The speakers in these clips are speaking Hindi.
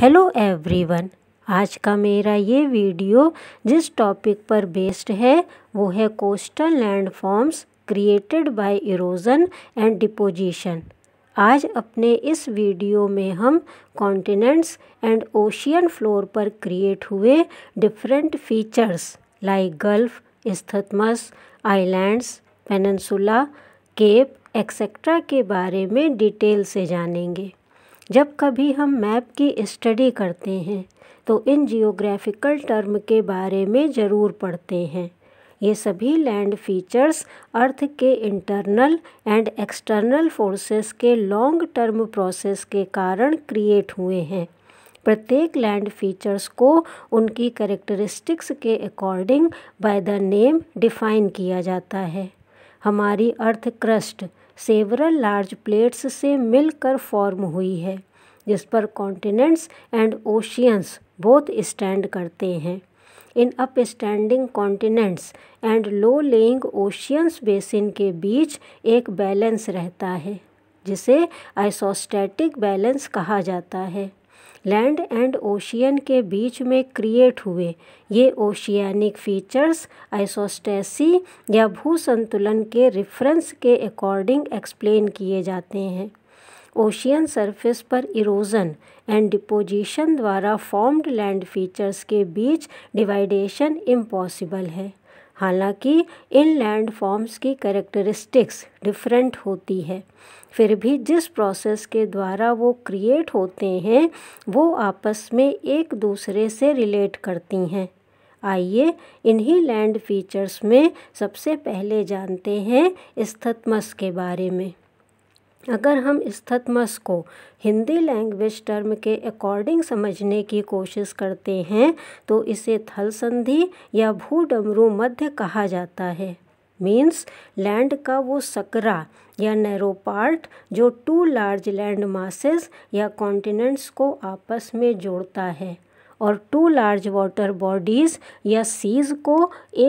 हेलो एवरीवन आज का मेरा ये वीडियो जिस टॉपिक पर बेस्ड है वो है coastal landforms created by erosion and deposition आज अपने इस वीडियो में हम कॉन्टिनेंट्स एंड ओशियन फ्लोर पर क्रिएट हुए different features like gulf isthmus islands peninsula cape etcetera के बारे में डिटेल से जानेंगे जब कभी हम मैप की स्टडी करते हैं तो इन जियोग्राफिकल टर्म के बारे में ज़रूर पढ़ते हैं ये सभी लैंड फीचर्स अर्थ के इंटरनल एंड एक्सटर्नल फोर्सेस के लॉन्ग टर्म प्रोसेस के कारण क्रिएट हुए हैं प्रत्येक लैंड फीचर्स को उनकी करेक्टरिस्टिक्स के according by the name define किया जाता है हमारी earth crust several large plates से मिलकर फॉर्म हुई है जिस पर continents and oceans both stand करते हैं इन upstanding continents and low lying oceans basin के बीच एक बैलेंस रहता है जिसे आइसोस्टैटिक बैलेंस कहा जाता है लैंड एंड ओशियन के बीच में क्रिएट हुए ये ओशियनिक फीचर्स आइसोस्टेसी या भू संतुलन के रेफरेंस के अकॉर्डिंग एक्सप्लेन किए जाते हैं ओशियन सरफेस पर इरोजन एंड डिपोजिशन द्वारा फॉर्म्ड लैंड फीचर्स के बीच डिवाइडेशन इम्पॉसिबल है हालांकि इन लैंड फॉर्म्स की करेक्टरिस्टिक्स डिफरेंट होती है फिर भी जिस प्रोसेस के द्वारा वो क्रिएट होते हैं वो आपस में एक दूसरे से रिलेट करती हैं आइए इन्हीं लैंड फीचर्स में सबसे पहले जानते हैं स्थतमस के बारे में अगर हम स्थतमस को हिंदी लैंग्वेज टर्म के अकॉर्डिंग समझने की कोशिश करते हैं तो इसे थल संधि या भूडमरू मध्य कहा जाता है मीन्स लैंड का वो सकरा या नैरो पार्ट जो टू लार्ज लैंड मासेस या कॉन्टिनेंट्स को आपस में जोड़ता है और टू लार्ज वाटर बॉडीज़ या सीज़ को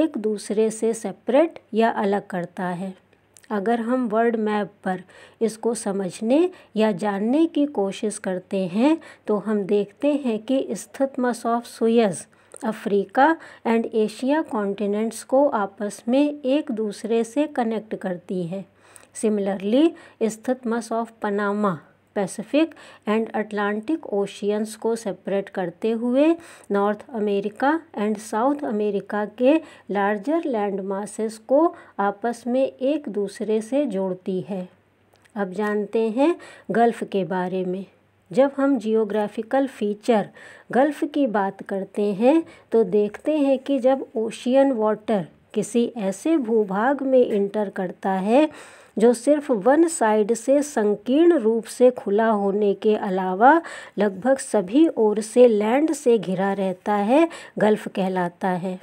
एक दूसरे से सेपरेट या अलग करता है अगर हम वर्ल्ड मैप पर इसको समझने या जानने की कोशिश करते हैं तो हम देखते हैं कि isthmus of Suez Africa and Asia continents को आपस में एक दूसरे से कनेक्ट करती है similarly isthmus of Panama Pacific and Atlantic oceans को सेपरेट करते हुए North America and South America के लार्जर लैंड मासेस को आपस में एक दूसरे से जोड़ती है अब जानते हैं गल्फ़ के बारे में जब हम जियोग्राफिकल फीचर गल्फ़ की बात करते हैं तो देखते हैं कि जब ओशियन वाटर किसी ऐसे भूभाग में इंटर करता है जो सिर्फ वन साइड से संकीर्ण रूप से खुला होने के अलावा लगभग सभी ओर से लैंड से घिरा रहता है गल्फ कहलाता है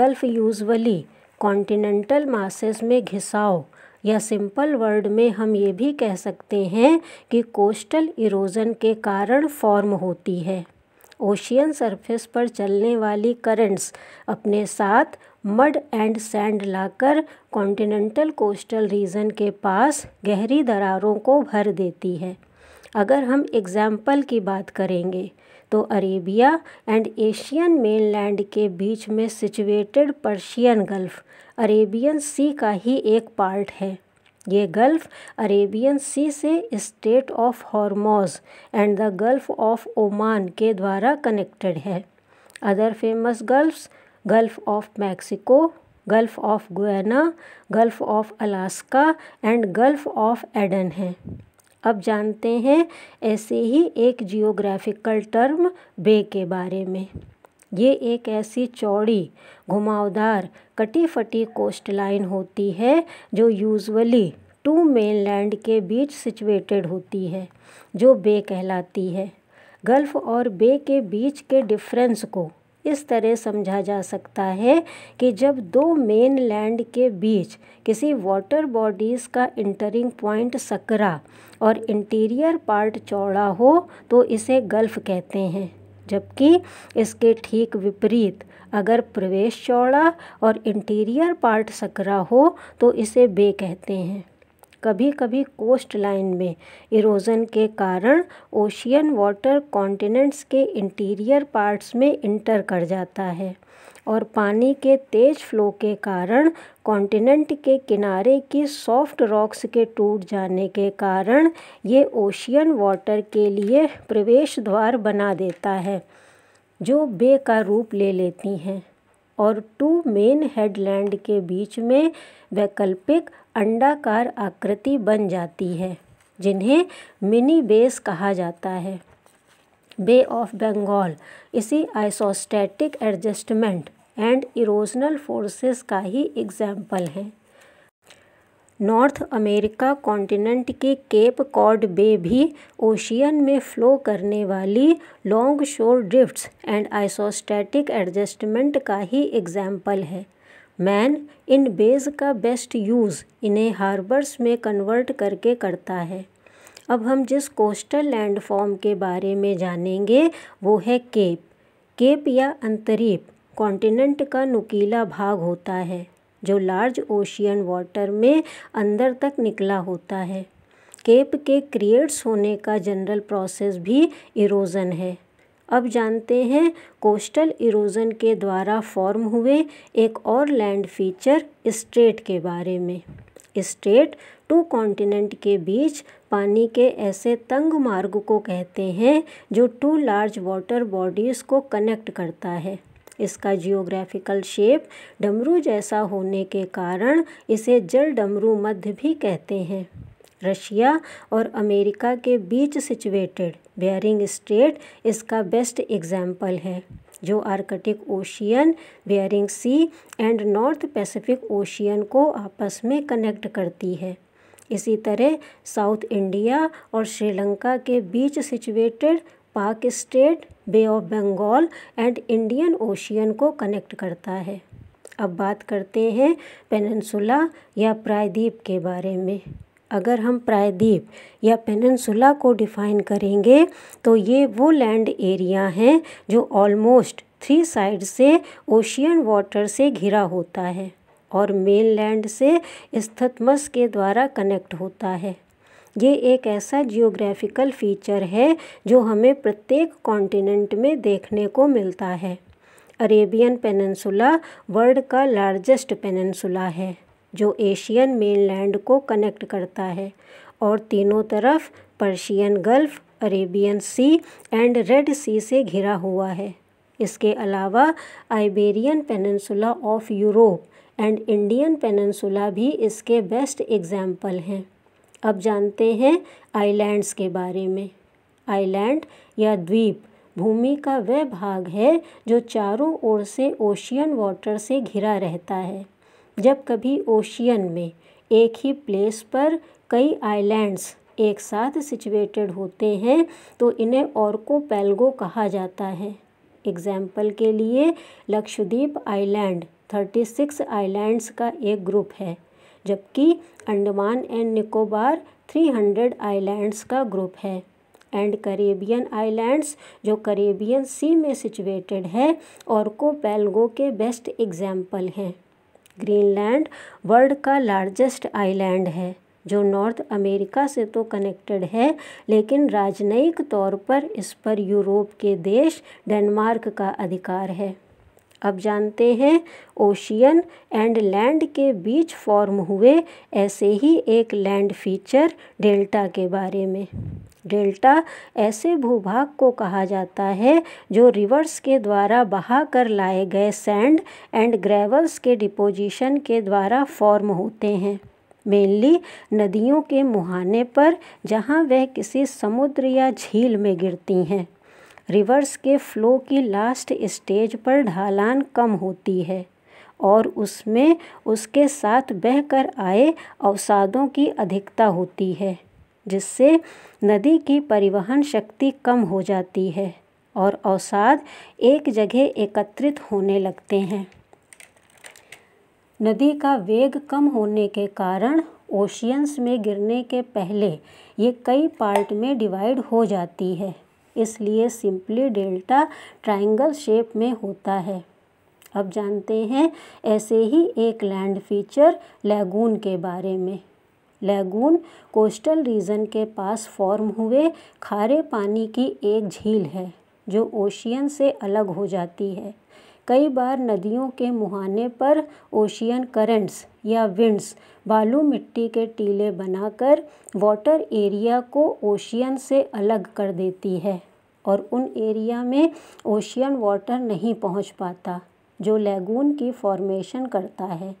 गल्फ यूजुअली कॉन्टिनेंटल मासेस में घिसाव या सिंपल वर्ड में हम ये भी कह सकते हैं कि कोस्टल इरोजन के कारण फॉर्म होती है ओशियन सरफेस पर चलने वाली करंट्स अपने साथ मड एंड सैंड लाकर कॉन्टिनेंटल कोस्टल रीजन के पास गहरी दरारों को भर देती है अगर हम एग्ज़ाम्पल की बात करेंगे तो अरेबिया एंड एशियन मेनलैंड के बीच में situated Persian gulf Arabian sea का ही एक पार्ट है ये गल्फ़ अरेबियन सी से strait of Hormuz and the gulf of Oman के द्वारा कनेक्टेड है other famous gulfs gulf of Mexico gulf of Guyana gulf of Alaska and gulf of Aden हैं अब जानते हैं ऐसे ही एक जियोग्राफिकल टर्म बे के बारे में ये एक ऐसी चौड़ी घुमावदार कटी फटी कोस्ट लाइन होती है जो यूजुअली टू मेनलैंड के बीच सिचुएटेड होती है जो बे कहलाती है गल्फ और बे के बीच के डिफरेंस को इस तरह समझा जा सकता है कि जब दो मेन लैंड के बीच किसी वाटर बॉडीज़ का इंटरिंग पॉइंट सकरा और इंटीरियर पार्ट चौड़ा हो तो इसे गल्फ कहते हैं जबकि इसके ठीक विपरीत अगर प्रवेश चौड़ा और इंटीरियर पार्ट सकरा हो तो इसे बे कहते हैं कभी कभी कोस्ट लाइन में इरोजन के कारण ओशियन वाटर कॉन्टिनेंट्स के इंटीरियर पार्ट्स में इंटर कर जाता है और पानी के तेज फ्लो के कारण कॉन्टिनेंट के किनारे की सॉफ्ट रॉक्स के टूट जाने के कारण ये ओशियन वाटर के लिए प्रवेश द्वार बना देता है जो बे का रूप ले लेती हैं और टू मेन हेडलैंड के बीच में वैकल्पिक अंडाकार आकृति बन जाती है जिन्हें मिनी बेस कहा जाता है बे ऑफ बंगाल इसी isostatic adjustment and erosional forces का ही एग्जाम्पल है नॉर्थ अमेरिका कॉन्टिनेंट के केप कॉड बे भी ओशियन में फ्लो करने वाली लॉन्ग शोर ड्रिफ्ट्स एंड आइसोस्टैटिक एडजस्टमेंट का ही एग्जाम्पल है मैन इन बेज का बेस्ट यूज़ इन्हें हार्बर्स में कन्वर्ट करके करता है अब हम जिस कोस्टल लैंडफॉर्म के बारे में जानेंगे वो है केप केप या अंतरीप कॉन्टिनेंट का नुकीला भाग होता है जो लार्ज ओशियन वाटर में अंदर तक निकला होता है केप के क्रिएट्स होने का जनरल प्रोसेस भी इरोजन है अब जानते हैं कोस्टल इरोजन के द्वारा फॉर्म हुए एक और लैंड फीचर स्ट्रेट के बारे में स्ट्रेट टू कॉन्टिनेंट के बीच पानी के ऐसे तंग मार्ग को कहते हैं जो टू लार्ज वाटर बॉडीज़ को कनेक्ट करता है इसका जियोग्राफिकल शेप डमरू जैसा होने के कारण इसे जल डमरू मध्य भी कहते हैं रशिया और अमेरिका के बीच सिचुएटेड बेयरिंग स्ट्रेट इसका बेस्ट एग्जाम्पल है जो Arctic ocean Bering sea and North Pacific ocean को आपस में कनेक्ट करती है इसी तरह साउथ इंडिया और श्रीलंका के बीच situated Palk strait bay of Bengal and Indian ocean को कनेक्ट करता है अब बात करते हैं पेनसुला या प्रायद्वीप के बारे में अगर हम प्रायद्वीप या पेनन्सुला को डिफाइन करेंगे तो ये वो लैंड एरिया हैं जो ऑलमोस्ट थ्री साइड से ओशियन वाटर से घिरा होता है और मेन लैंड से स्थतमस के द्वारा कनेक्ट होता है ये एक ऐसा जियोग्राफिकल फीचर है जो हमें प्रत्येक कॉन्टिनेंट में देखने को मिलता है अरेबियन पेनन्सुला वर्ल्ड का लार्जेस्ट पेनन्सुला है जो एशियन मेनलैंड को कनेक्ट करता है और तीनों तरफ Persian gulf Arabian sea and red sea से घिरा हुआ है इसके अलावा Iberian peninsula of Europe and Indian peninsula भी इसके बेस्ट एग्जाम्पल हैं अब जानते हैं आइलैंड्स के बारे में आइलैंड या द्वीप भूमि का वह भाग है जो चारों ओर से ओशियन वाटर से घिरा रहता है जब कभी ओशियन में एक ही प्लेस पर कई आइलैंड्स एक साथ सिचुएटेड होते हैं तो इन्हें ऑर्कोपेलगो कहा जाता है एग्जाम्पल के लिए Lakshadweep island thirty six islands का एक ग्रुप है जबकि Andaman and Nicobar three hundred islands का ग्रुप है एंड करेबियन आइलैंड्स जो करेबियन सी में सिचुएटेड है और कोपेलगो के बेस्ट एग्जाम्पल हैं ग्रीनलैंड वर्ल्ड का लार्जेस्ट आइलैंड है जो नॉर्थ अमेरिका से तो कनेक्टेड है लेकिन राजनयिक तौर पर इस पर यूरोप के देश डेनमार्क का अधिकार है अब जानते हैं ओशियन एंड लैंड के बीच फॉर्म हुए ऐसे ही एक लैंड फीचर डेल्टा के बारे में डेल्टा ऐसे भूभाग को कहा जाता है जो रिवर्स के द्वारा बहा कर लाए गए सैंड एंड ग्रेवल्स के डिपोजिशन के द्वारा फॉर्म होते हैं मेनली नदियों के मुहाने पर जहाँ वह किसी समुद्र या झील में गिरती हैं रिवर्स के फ्लो की लास्ट स्टेज पर ढालान कम होती है और उसमें उसके साथ बहकर आए अवसादों की अधिकता होती है जिससे नदी की परिवहन शक्ति कम हो जाती है और अवसाद एक जगह एकत्रित होने लगते हैं नदी का वेग कम होने के कारण ओशियंस में गिरने के पहले ये कई पार्ट में डिवाइड हो जाती है इसलिए सिंपली डेल्टा ट्रायंगल शेप में होता है अब जानते हैं ऐसे ही एक लैंड फीचर लैगून के बारे में लैगून कोस्टल रीजन के पास फॉर्म हुए खारे पानी की एक झील है जो ओशियन से अलग हो जाती है कई बार नदियों के मुहाने पर ओशियन करंट्स या विंड्स बालू मिट्टी के टीले बनाकर वाटर एरिया को ओशियन से अलग कर देती है और उन एरिया में ओशियन वाटर नहीं पहुंच पाता जो लैगून की फॉर्मेशन करता है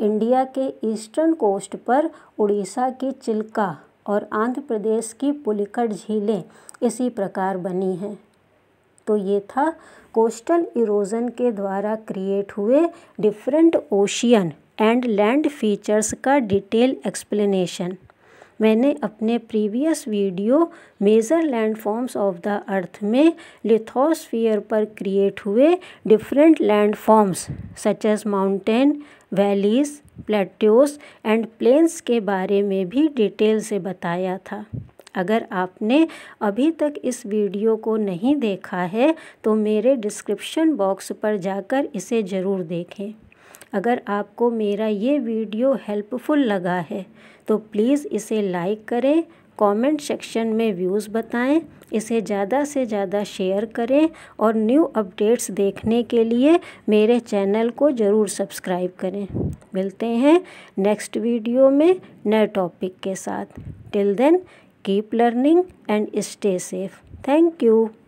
इंडिया के ईस्टर्न कोस्ट पर उड़ीसा की चिल्का और आंध्र प्रदेश की पुलिकट झीलें इसी प्रकार बनी हैं तो ये था कोस्टल इरोजन के द्वारा क्रिएट हुए different ocean and land features का डिटेल एक्सप्लेनेशन मैंने अपने previous video major landforms of the earth में लिथोस्फीयर पर क्रिएट हुए different landforms such as mountain valleys plateaus and plains के बारे में भी डिटेल से बताया था अगर आपने अभी तक इस वीडियो को नहीं देखा है तो मेरे डिस्क्रिप्शन बॉक्स पर जाकर इसे ज़रूर देखें अगर आपको मेरा ये वीडियो हेल्पफुल लगा है तो प्लीज़ इसे लाइक करें कमेंट सेक्शन में व्यूज़ बताएं इसे ज़्यादा से ज़्यादा शेयर करें और न्यू अपडेट्स देखने के लिए मेरे चैनल को ज़रूर सब्सक्राइब करें मिलते हैं नेक्स्ट वीडियो में नए टॉपिक के साथ till then keep learning and stay safe thank you